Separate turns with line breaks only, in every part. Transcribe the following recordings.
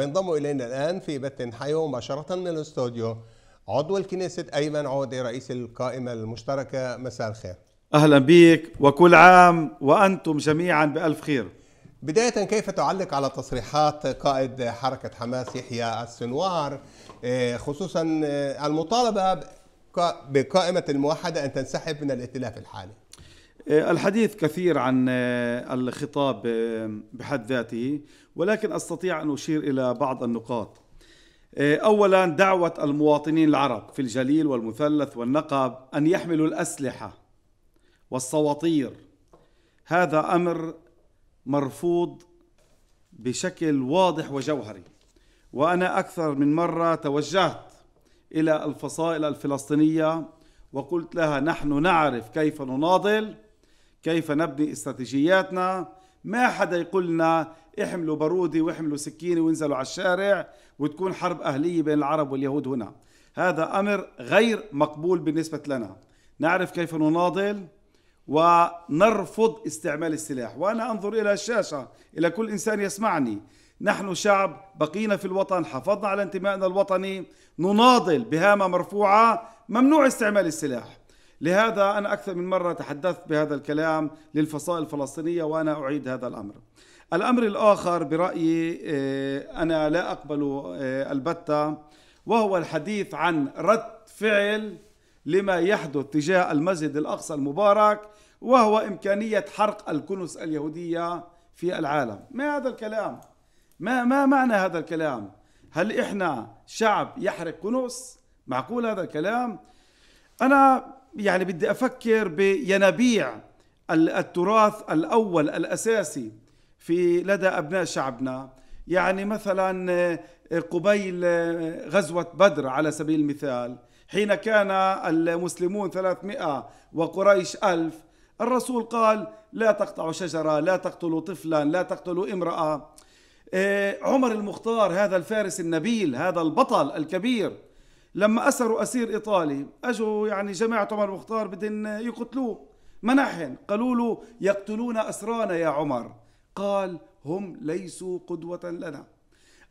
وينضم الينا الان في بث حي مباشره من الاستوديو عضو الكنيسة أيمن عودي رئيس القائمة المشتركة مساء الخير
أهلا بك وكل عام
وأنتم جميعا بألف خير بداية كيف تعلق على تصريحات قائد حركة حماس يحيى السنوار آه، خصوصا آه، المطالبة بقائمة الموحدة أن تنسحب من الائتلاف الحالي
آه، الحديث كثير عن الخطاب بحد ذاته ولكن استطيع ان اشير الى بعض النقاط. آه، اولا دعوه المواطنين العرب في الجليل والمثلث والنقب ان يحملوا الاسلحه والصواطير هذا امر مرفوض بشكل واضح وجوهري وانا اكثر من مره توجهت الى الفصائل الفلسطينيه وقلت لها نحن نعرف كيف نناضل كيف نبني استراتيجياتنا ما حدا يقول لنا احملوا بارودة واحملوا سكينة وانزلوا على الشارع وتكون حرب أهلية بين العرب واليهود هنا هذا أمر غير مقبول بالنسبة لنا نعرف كيف نناضل ونرفض استعمال السلاح وأنا أنظر إلى الشاشة إلى كل إنسان يسمعني نحن شعب بقينا في الوطن حافظنا على انتمائنا الوطني نناضل بهامة مرفوعة ممنوع استعمال السلاح لهذا أنا أكثر من مرة تحدثت بهذا الكلام للفصائل الفلسطينية وأنا أعيد هذا الأمر الأمر الآخر برأيي آه، أنا لا أقبل آه، البتة وهو الحديث عن رد فعل لما يحدث تجاه المسجد الأقصى المبارك وهو إمكانية حرق الكنس اليهودية في العالم ما هذا الكلام؟ ما, ما معنى هذا الكلام؟ هل إحنا شعب يحرق كنس؟ معقول هذا الكلام؟ أنا يعني بدي افكر بينابيع التراث الاول الاساسي في لدى ابناء شعبنا يعني مثلا آه، قبيل آه، غزوه بدر على سبيل المثال حين كان المسلمون 300 وقريش ألف الرسول قال لا تقطعوا شجرة لا تقتلوا طفلا لا تقتلوا امرأة آه، عمر المختار هذا الفارس النبيل هذا البطل الكبير لما أسروا أسير إيطالي أجوا يعني جماعة عمر المختار بدهم يقتلوه منحهم قالوا له يقتلون أسرانا يا عمر قال هم ليسوا قدوة لنا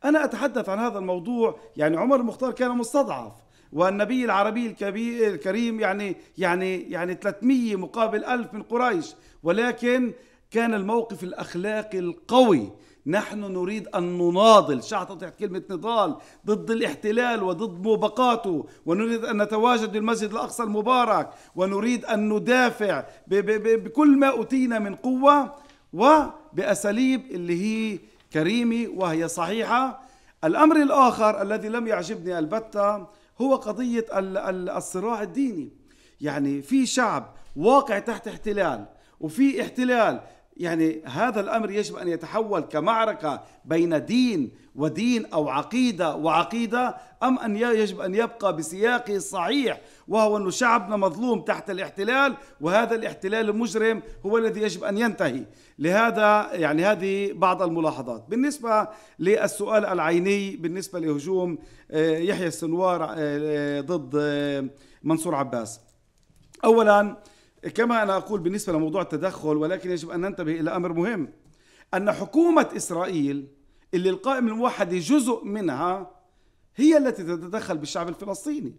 أنا أتحدث عن هذا الموضوع يعني عمر المختار كان مستضعف والنبي العربي الكبير الكريم يعني يعني يعني 300 مقابل 1000 من قريش ولكن كان الموقف الاخلاقي القوي نحن نريد أن نناضل شعر تحت كلمة نضال ضد الاحتلال وضد موبقاته ونريد أن نتواجد بالمسجد الأقصى المبارك ونريد أن ندافع بكل ما أتينا من قوة وبأساليب اللي هي كريمة وهي صحيحة الأمر الآخر الذي لم يعجبني البتة هو قضية الصراع الديني يعني في شعب واقع تحت احتلال وفي احتلال يعني هذا الامر يجب ان يتحول كمعركه بين دين ودين او عقيده وعقيده ام ان يجب ان يبقى بسياقه الصحيح وهو انه شعبنا مظلوم تحت الاحتلال وهذا الاحتلال المجرم هو الذي يجب ان ينتهي لهذا يعني هذه بعض الملاحظات بالنسبه للسؤال العيني بالنسبه لهجوم آه، يحيى السنوار آه، آه، ضد منصور عباس اولا كما أنا أقول بالنسبة لموضوع التدخل ولكن يجب أن ننتبه إلى أمر مهم أن حكومة إسرائيل اللي القائم الموحد جزء منها هي التي تتدخل بالشعب الفلسطيني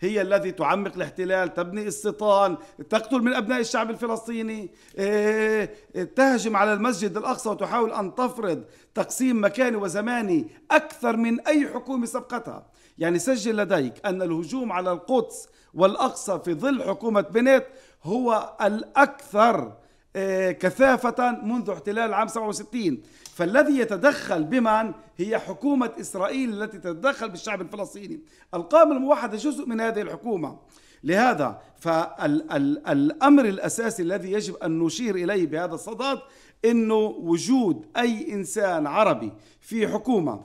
هي التي تعمق الاحتلال تبني استيطان تقتل من أبناء الشعب الفلسطيني آه، آه، تهجم على المسجد الأقصى وتحاول أن تفرض تقسيم مكاني وزماني أكثر من أي حكومة سبقتها يعني سجل لديك أن الهجوم على القدس والأقصى في ظل حكومة بنت هو الأكثر آه، كثافة منذ احتلال عام 67 فالذي يتدخل بمن هي حكومة إسرائيل التي تتدخل بالشعب الفلسطيني القائمة الموحدة جزء من هذه الحكومة لهذا فالأمر الأساسي الذي يجب أن نشير إليه بهذا الصدد أنه وجود أي إنسان عربي في حكومة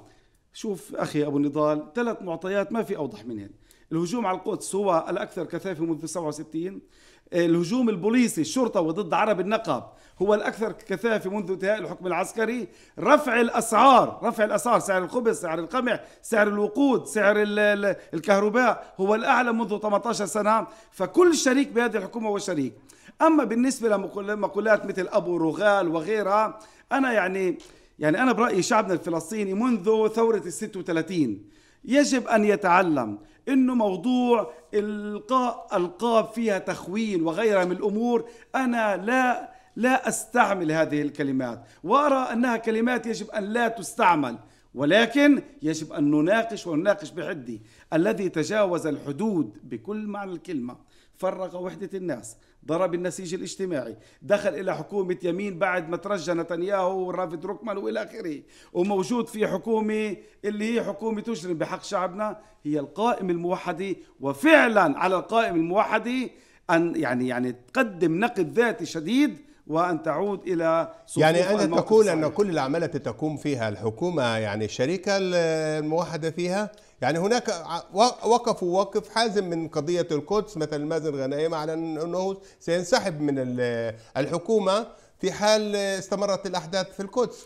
شوف أخي أبو نضال ثلاث معطيات ما في أوضح من الهجوم على القدس هو الأكثر كثافة منذ 67 آه، الهجوم البوليسي الشرطة وضد عرب النقب هو الأكثر كثافة منذ انتهاء الحكم العسكري رفع الأسعار رفع الأسعار سعر الخبز سعر القمح سعر الوقود سعر الكهرباء هو الأعلى منذ 18 سنة فكل شريك بهذه الحكومة هو شريك أما بالنسبة لمقولات مثل أبو رغال وغيرها أنا يعني يعني أنا برأيي شعبنا الفلسطيني منذ ثورة ال 36 يجب أن يتعلم انه موضوع القاء القاب فيها تخوين وغيرها من الامور انا لا لا استعمل هذه الكلمات وارى انها كلمات يجب ان لا تستعمل ولكن يجب ان نناقش ونناقش بحده الذي تجاوز الحدود بكل معنى الكلمه فرق وحده الناس ضرب النسيج الاجتماعي دخل إلى حكومة يمين بعد ما ترجى نتنياهو ورافد روكمان وإلى آخره وموجود في حكومة اللي هي حكومة تجرم بحق شعبنا هي القائمة الموحدة وفعلا على القائمة الموحدة أن يعني يعني تقدم نقد ذاتي شديد وأن تعود إلى يعني أنت تقول أن
كل الأعمال التي تقوم فيها الحكومة يعني الشركة الموحدة فيها يعني هناك وقفوا وقف حازم من قضية القدس مثلا مازن غنائم على أنه سينسحب من الحكومة في حال استمرت الأحداث في القدس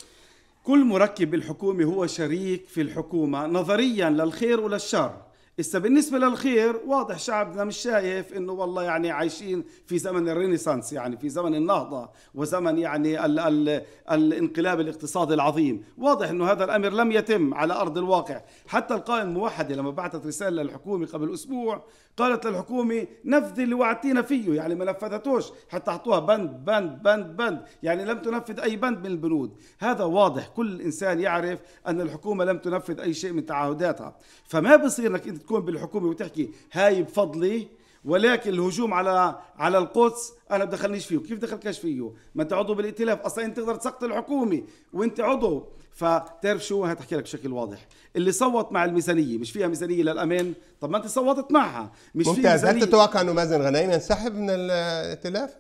كل مركب الحكومة هو شريك في
الحكومة نظريا للخير وللشر إسا بالنسبه للخير واضح شعبنا مش شايف انه والله يعني عايشين في زمن الرينيسانس يعني في زمن النهضه وزمن يعني ال ال الانقلاب الاقتصادي العظيم واضح انه هذا الامر لم يتم على ارض الواقع حتى القائمه الموحده لما بعثت رساله للحكومه قبل اسبوع قالت للحكومه نفذ اللي وعدتينا فيه يعني ما نفذتوش حتى حطوها بند بند بند بند يعني لم تنفذ اي بند من البنود هذا واضح كل انسان يعرف ان الحكومه لم تنفذ اي شيء من تعهداتها فما بصير انك انت تكون بالحكومه وتحكي هاي بفضلي ولكن الهجوم على على القدس انا بدخلنيش فيه كيف دخلكش فيه ما انت عضو بالائتلاف اصلا انت تقدر تسقط الحكومه وانت عضو فتعرف شو هتحكي لك بشكل واضح اللي صوت مع الميزانيه مش فيها ميزانيه للامان طب ما انت صوتت معها مش ممتاز هل
تتوقع انه مازن غنايم ينسحب من الائتلاف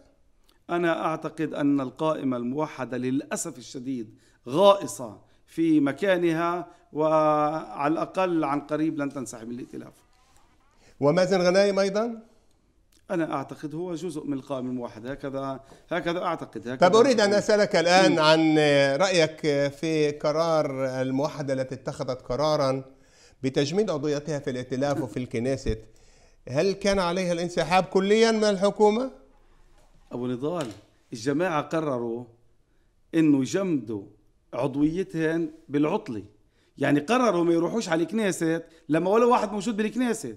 انا اعتقد ان القائمه الموحده للاسف الشديد غائصه في مكانها وعلى الأقل عن قريب لن تنسحب الائتلاف
ومازن غنايم أيضا؟
أنا أعتقد هو جزء من القائمة الموحدة هكذا هكذا أعتقد هكذا طب أريد أن أسألك الآن
عن رأيك في قرار الموحدة التي اتخذت قرارا بتجميد عضويتها في الائتلاف وفي الكنيست هل كان عليها الانسحاب كليا من الحكومة؟ أبو نضال الجماعة قرروا
أنه يجمدوا عضويتهن بالعطله يعني قرروا ما يروحوش على الكنيسة لما ولا واحد موجود بالكنيسة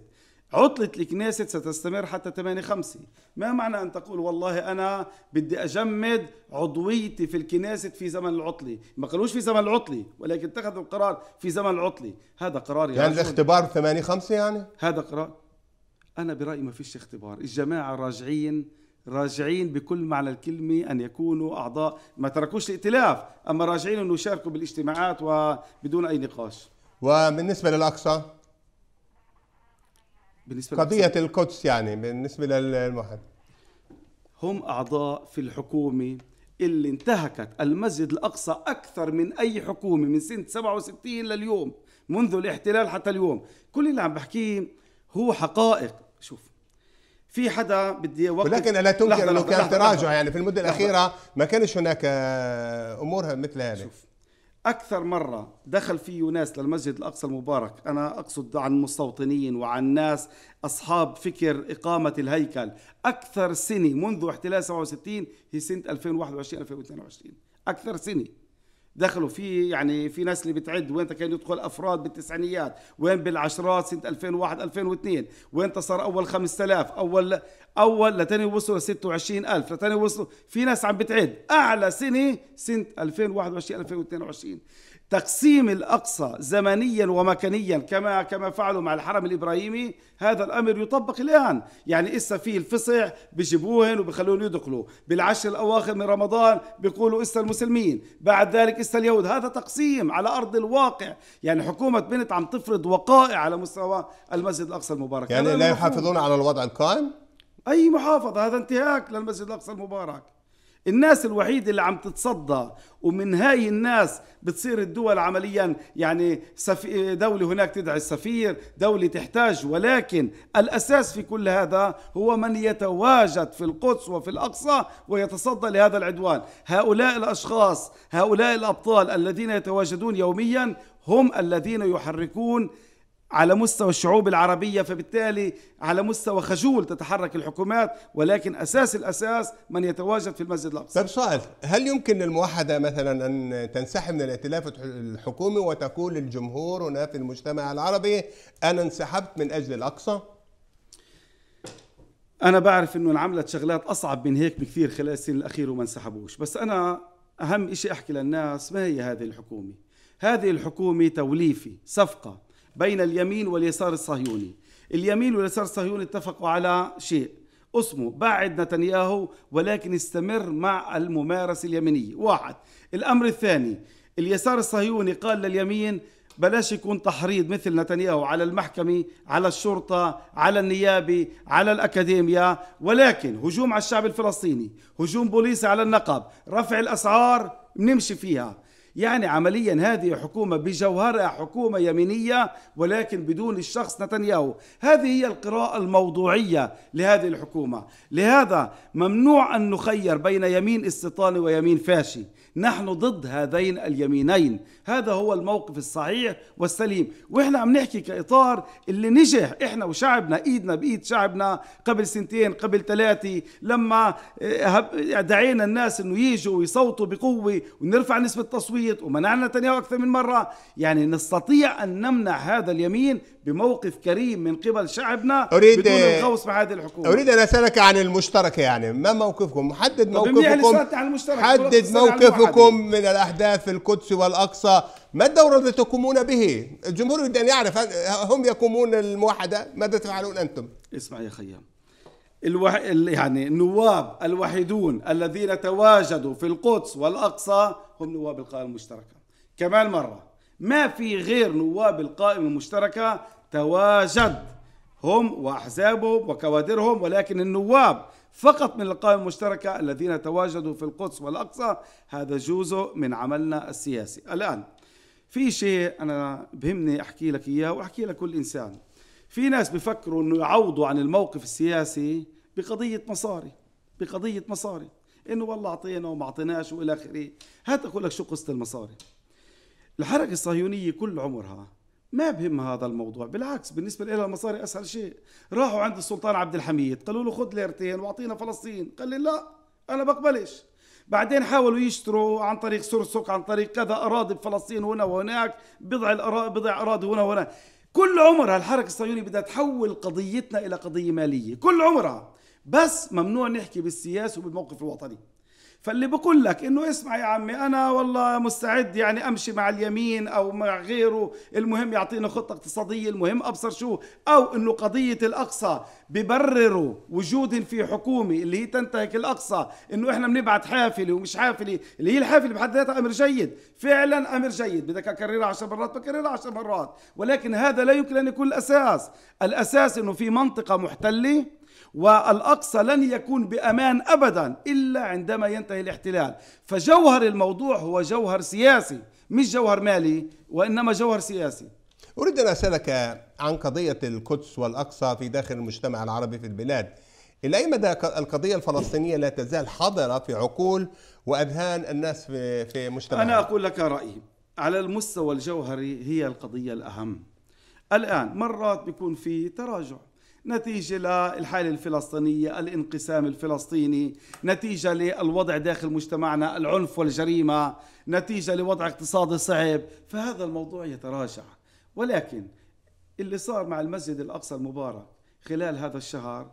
عطلة الكنيسة ستستمر حتى 8 5 ما معنى أن تقول والله أنا بدي أجمد عضويتي في الكنيسة في زمن العطلة ما قالوش في زمن العطلة ولكن اتخذوا القرار في زمن العطلة هذا قرار يعني الاختبار 8
5 يعني هذا قرار أنا برأيي ما فيش
اختبار الجماعة راجعين راجعين بكل معنى الكلمة أن يكونوا أعضاء ما تركوش الائتلاف أما راجعين أن يشاركوا بالاجتماعات وبدون أي نقاش
وبالنسبة للأقصى بالنسبة قضية للأقصى. القدس يعني بالنسبة للمحل
هم أعضاء في الحكومة اللي انتهكت المسجد الأقصى أكثر من أي حكومة من سنة 67 لليوم منذ الاحتلال حتى اليوم كل اللي عم بحكيه هو حقائق شوف في حدا بدي وقت ولكن لا تنكر انه كان تراجع يعني في المده الاخيره
ما كانش هناك آه، امور مثل هذه شوف اكثر مره دخل فيه ناس للمسجد
الاقصى المبارك انا اقصد عن مستوطنين وعن ناس اصحاب فكر اقامه الهيكل اكثر سنه منذ احتلال 67 هي سنه 2021 2022 اكثر سنه دخلوا في يعني في ناس اللي بتعد وين كان يدخل افراد بالتسعينيات وين بالعشرات سنه 2001 2002 وين صار اول 5000 اول اول لتاني وصلوا ل 26000 لتاني وصلوا في ناس عم بتعد اعلى سنه سنه 2021 2022 تقسيم الأقصى زمنيا ومكانيا كما كما فعلوا مع الحرم الإبراهيمي هذا الأمر يطبق الآن يعني إسا في الفصح بجيبوهن وبخلوهم يدخلوا بالعشر الأواخر من رمضان بيقولوا إسا المسلمين بعد ذلك إسا اليهود هذا تقسيم على أرض الواقع يعني حكومة بنت عم تفرض وقائع على مستوى المسجد الأقصى المبارك يعني لا يحافظون على
الوضع القائم
أي محافظة هذا انتهاك للمسجد الأقصى المبارك الناس الوحيد اللي عم تتصدى ومن هاي الناس بتصير الدول عمليا يعني دولة هناك تدعي السفير دولة تحتاج ولكن الأساس في كل هذا هو من يتواجد في القدس وفي الأقصى ويتصدى لهذا العدوان هؤلاء الأشخاص هؤلاء الأبطال الذين يتواجدون يوميا هم الذين يحركون على مستوى الشعوب العربية فبالتالي على مستوى خجول
تتحرك الحكومات ولكن أساس الأساس من يتواجد في المسجد الأقصى طيب سؤال هل يمكن للموحدة مثلا أن تنسحب من الائتلاف الحكومي وتقول للجمهور هنا في المجتمع العربي أنا انسحبت من أجل الأقصى؟
أنا بعرف أنه انعملت شغلات أصعب من هيك بكثير خلال السنين الأخيرة وما انسحبوش بس أنا أهم شيء أحكي للناس ما هي هذه الحكومة هذه الحكومة توليفة صفقة بين اليمين واليسار الصهيوني اليمين واليسار الصهيوني اتفقوا على شيء اسمه بعد نتنياهو ولكن استمر مع الممارسة اليمينية واحد الأمر الثاني اليسار الصهيوني قال لليمين بلاش يكون تحريض مثل نتنياهو على المحكمة على الشرطة على النيابة على الأكاديمية ولكن هجوم على الشعب الفلسطيني هجوم بوليسي على النقب رفع الأسعار بنمشي فيها يعني عمليا هذه حكومة بجوهرها حكومة يمينية ولكن بدون الشخص نتنياهو هذه هي القراءة الموضوعية لهذه الحكومة لهذا ممنوع أن نخير بين يمين استيطاني ويمين فاشي نحن ضد هذين اليمينين هذا هو الموقف الصحيح والسليم واحنا عم نحكي كاطار اللي نجح احنا وشعبنا ايدنا بايد شعبنا قبل سنتين قبل ثلاثه لما آه، دعينا الناس انه يجوا ويصوتوا بقوه ونرفع نسبه التصويت ومنعنا نتنياهو اكثر من مره يعني نستطيع ان نمنع هذا اليمين بموقف كريم من قبل شعبنا أريد بدون الغوص مع هذه الحكومه اريد ان
اسالك عن المشتركه يعني ما موقفكم حدد موقفكم
حدد موقفكم يخبركم
من الأحداث في القدس والأقصى ما الدور الذي تقومون به الجمهور يريد أن يعرف هم يقومون الموحدة ماذا تفعلون أنتم اسمع يا خيام
الوح... يعني النواب الوحيدون الذين تواجدوا في القدس والأقصى هم نواب القائمة المشتركة كمان مرة ما في غير نواب القائمة المشتركة تواجد هم وأحزابهم وكوادرهم ولكن النواب فقط من القائمة المشتركة الذين تواجدوا في القدس والأقصى هذا جزء من عملنا السياسي الآن في شيء أنا بهمني أحكي لك إياه وأحكي لكل إنسان في ناس بفكروا أنه يعوضوا عن الموقف السياسي بقضية مصاري بقضية مصاري انه والله اعطينا وما اعطيناش والى اخره هات اقول لك شو قصه المصاري الحركه الصهيونيه كل عمرها ما بهم هذا الموضوع بالعكس بالنسبة لها المصاري أسهل شيء راحوا عند السلطان عبد الحميد قالوا له خذ ليرتين واعطينا فلسطين قال لي لا أنا بقبلش بعدين حاولوا يشتروا عن طريق سرسك عن طريق كذا أراضي بفلسطين هنا وهناك بضع الأراضي بضع أراضي هنا وهناك كل عمرها الحركة الصهيونية بدها تحول قضيتنا إلى قضية مالية كل عمرها بس ممنوع نحكي بالسياسة وبالموقف الوطني فاللي بقول لك انه اسمع يا عمي انا والله مستعد يعني امشي مع اليمين او مع غيره المهم يعطينا خطه اقتصاديه المهم ابصر شو او انه قضيه الاقصى ببرروا وجود في حكومه اللي هي تنتهك الاقصى انه احنا بنبعت حافله ومش حافله اللي هي الحافله بحد ذاتها امر جيد فعلا امر جيد بدك اكررها 10 مرات بكررها 10 مرات ولكن هذا لا يمكن ان يكون الاساس الاساس انه في منطقه محتله والاقصى لن يكون بامان ابدا الا عندما ينتهي الاحتلال فجوهر الموضوع هو جوهر سياسي مش جوهر مالي وانما جوهر سياسي
اريد ان اسالك عن قضيه القدس والاقصى في داخل المجتمع العربي في البلاد الى اي مدى القضيه الفلسطينيه لا تزال حاضره في عقول واذهان الناس في في مجتمعنا انا
اقول لك رايي على المستوى الجوهري هي القضيه الاهم الان مرات بيكون في تراجع نتيجة للحالة الفلسطينية الانقسام الفلسطيني نتيجة للوضع داخل مجتمعنا العنف والجريمة نتيجة لوضع اقتصادي صعب فهذا الموضوع يتراجع ولكن اللي صار مع المسجد الأقصى المبارك خلال هذا الشهر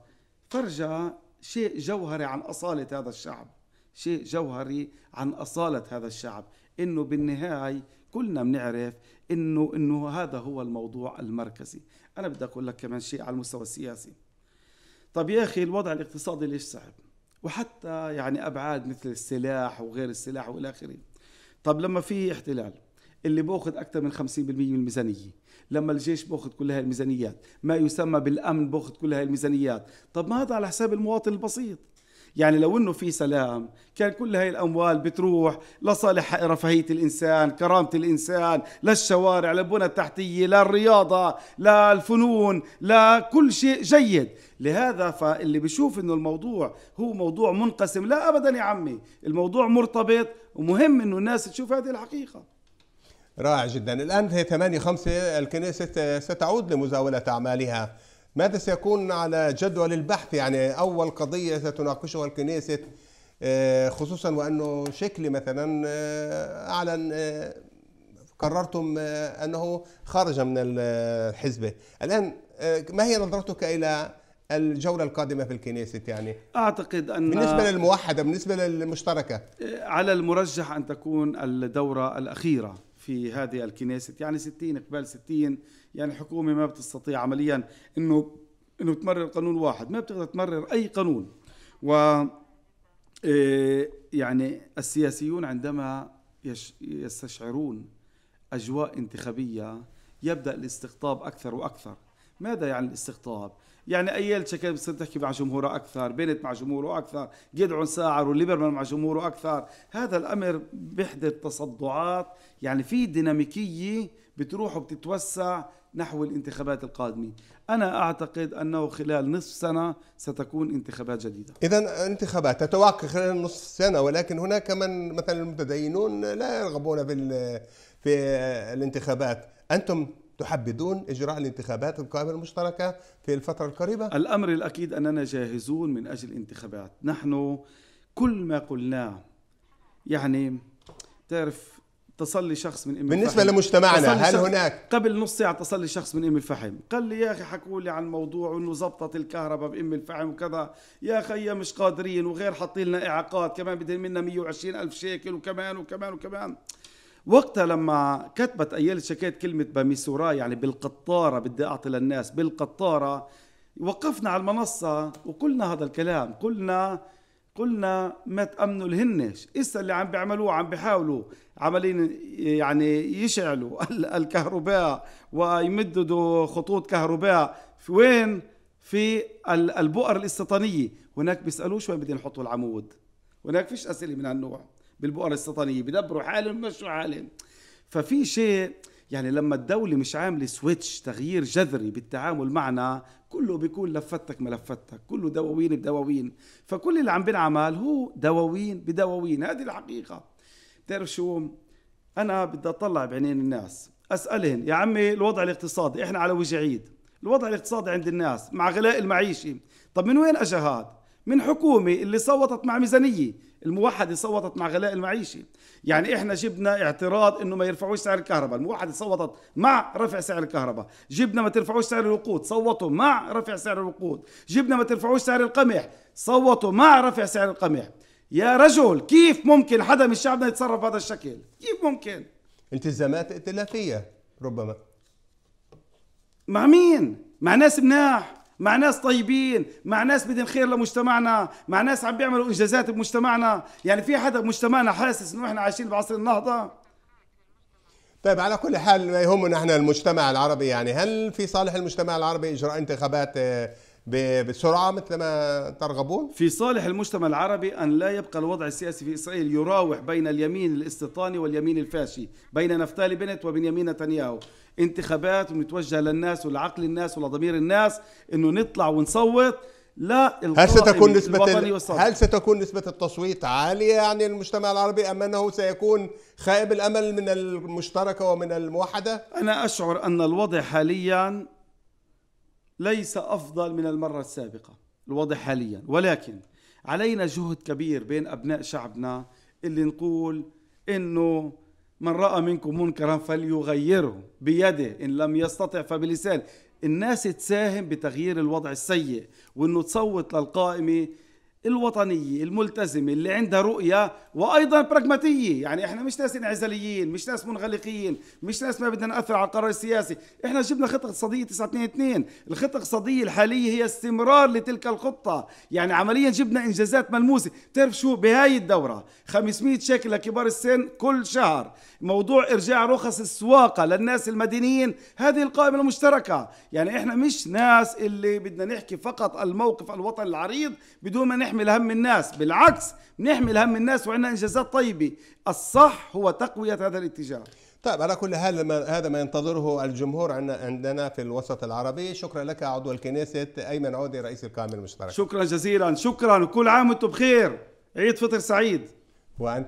فرج شيء جوهري عن أصالة هذا الشعب شيء جوهري عن أصالة هذا الشعب إنه بالنهاية كلنا بنعرف إنه إنه هذا هو الموضوع المركزي انا بدي اقول لك كمان شيء على المستوى السياسي طب يا اخي الوضع الاقتصادي ليش صعب وحتى يعني ابعاد مثل السلاح وغير السلاح والى اخره طب لما في احتلال اللي باخذ اكثر من 50% من الميزانيه لما الجيش باخذ كل هاي الميزانيات ما يسمى بالامن باخذ كل هاي الميزانيات طب ما هذا على حساب المواطن البسيط يعني لو انه في سلام كان كل هاي الاموال بتروح لصالح رفاهيه الانسان كرامه الانسان للشوارع للبنى التحتيه للرياضه للفنون لكل شيء جيد لهذا فاللي بشوف انه الموضوع هو موضوع منقسم لا ابدا يا عمي الموضوع مرتبط
ومهم انه الناس تشوف هذه الحقيقه رائع جدا الآن هي 8 5 الكنيسة ستعود لمزاولة أعمالها ماذا سيكون على جدول البحث يعني أول قضية ستناقشها الكنيست آه، خصوصا وأنه شكل مثلا آه، أعلن آه، قررتم أنه خرج من الحزبة الآن ما هي نظرتك إلى الجولة القادمة في الكنيست يعني أعتقد أن بالنسبة للموحدة بالنسبة للمشتركة على
المرجح أن تكون الدورة الأخيرة في هذه الكنيسة يعني 60 قبال 60 يعني حكومة ما بتستطيع عمليا أنه أنه تمرر قانون واحد ما بتقدر تمرر أي قانون و إيه، يعني السياسيون عندما يستشعرون أجواء انتخابية يبدأ الاستقطاب أكثر وأكثر ماذا يعني الاستقطاب؟ يعني ايلتشا كان بصير تحكي مع جمهوره اكثر بنت مع جمهوره اكثر جدعون ساعر وليبرمان مع جمهوره اكثر هذا الامر بيحدث تصدعات يعني في ديناميكيه بتروح وبتتوسع نحو الانتخابات القادمه انا اعتقد انه خلال نصف سنه ستكون انتخابات جديده
اذا انتخابات تتوقع خلال نصف سنه ولكن هناك من مثلا المتدينون لا يرغبون في في الانتخابات انتم تحبذون إجراء الانتخابات القائمة المشتركة في الفترة القريبة؟
الأمر الأكيد أننا جاهزون من أجل الانتخابات نحن كل ما قلناه يعني تعرف تصلي لي شخص من ام بالنسبه الفحم. لمجتمعنا هل هناك قبل نص ساعه تصلي لي شخص من ام الفحم قال لي يا اخي حكوا لي عن موضوع انه زبطت الكهرباء بام الفحم وكذا يا اخي مش قادرين وغير حاطين لنا اعاقات كمان بدهم منا 120 الف شيكل وكمان وكمان وكمان وقتها لما كتبت ايال شكيت كلمه بميسورا يعني بالقطاره بدي اعطي للناس بالقطاره وقفنا على المنصه وقلنا هذا الكلام قلنا قلنا ما تامنوا الهنش اسا اللي عم بيعملوه عم بيحاولوا عمالين يعني يشعلوا الكهرباء ويمددوا خطوط كهرباء في وين في البؤر الاستيطانيه هناك بيسالوش وين بدي نحطوا العمود هناك فيش اسئله من هالنوع بالبؤر السطنيه بدبروا حالهم بمشوا حالهم ففي شيء يعني لما الدولة مش عاملة سويتش تغيير جذري بالتعامل معنا كله بيكون لفتك ملفتك كله دواوين بدواوين فكل اللي عم بنعمل هو دواوين بدواوين هذه الحقيقة بتعرف شو أنا بدي أطلع بعينين الناس أسألهم يا عمي الوضع الاقتصادي إحنا على وجه عيد الوضع الاقتصادي عند الناس مع غلاء المعيشة طب من وين أجا هذا من حكومه اللي صوتت مع ميزانيه الموحده صوتت مع غلاء المعيشه يعني احنا جبنا اعتراض انه ما يرفعوش سعر الكهرباء الموحده صوتت مع رفع سعر الكهرباء جبنا ما ترفعوش سعر الوقود صوتوا مع رفع سعر الوقود جبنا ما ترفعوش سعر القمح صوتوا مع رفع سعر القمح يا رجل كيف ممكن حدا من شعبنا يتصرف بهذا الشكل كيف ممكن التزامات ائتلافيه ربما مع مين مع ناس مناح مع ناس طيبين مع ناس بدهم خير لمجتمعنا مع ناس عم بيعملوا انجازات بمجتمعنا يعني في حدا بمجتمعنا حاسس انه
احنا عايشين بعصر النهضه طيب على كل حال ما يهمنا احنا المجتمع العربي يعني هل في صالح المجتمع العربي اجراء انتخابات آه، بسرعه مثل ما ترغبون؟ في صالح المجتمع العربي ان لا يبقى الوضع السياسي في اسرائيل يراوح بين
اليمين الاستيطاني واليمين الفاشي، بين نفتالي بنت وبنيامين نتنياهو، انتخابات ومتوجهه للناس ولعقل الناس ولضمير الناس انه نطلع ونصوت لا هل ستكون نسبة
هل ستكون نسبة التصويت عالية يعني المجتمع العربي أم أنه سيكون خائب الأمل من المشتركة ومن الموحدة؟ أنا أشعر أن
الوضع حاليا ليس أفضل من المرة السابقة الوضع حاليا ولكن علينا جهد كبير بين أبناء شعبنا اللي نقول إنه من رأى منكم منكرا فليغيره بيده إن لم يستطع فبلسان الناس تساهم بتغيير الوضع السيء وإنه تصوت للقائمة الوطنية الملتزمة اللي عندها رؤية وأيضا براغماتية يعني إحنا مش ناس انعزاليين مش ناس منغلقين مش ناس ما بدنا نأثر على القرار السياسي إحنا جبنا خطة اقتصادية 922 الخطة الاقتصادية الحالية هي استمرار لتلك الخطة يعني عمليا جبنا إنجازات ملموسة بتعرف شو بهاي الدورة 500 شيكل لكبار السن كل شهر موضوع إرجاع رخص السواقة للناس المدنيين هذه القائمة المشتركة يعني إحنا مش ناس اللي بدنا نحكي فقط الموقف الوطني العريض بدون ما نحكي بنحمل هم الناس بالعكس بنحمل هم الناس وعندنا انجازات طيبه
الصح هو تقويه هذا الاتجاه طيب على كل ما هذا ما ينتظره الجمهور عندنا في الوسط العربي شكرا لك عضو الكنيسة أيمن عودي رئيس الكامل المشترك شكرا
جزيلا شكرا وكل عام وانتم بخير عيد فطر سعيد وأنت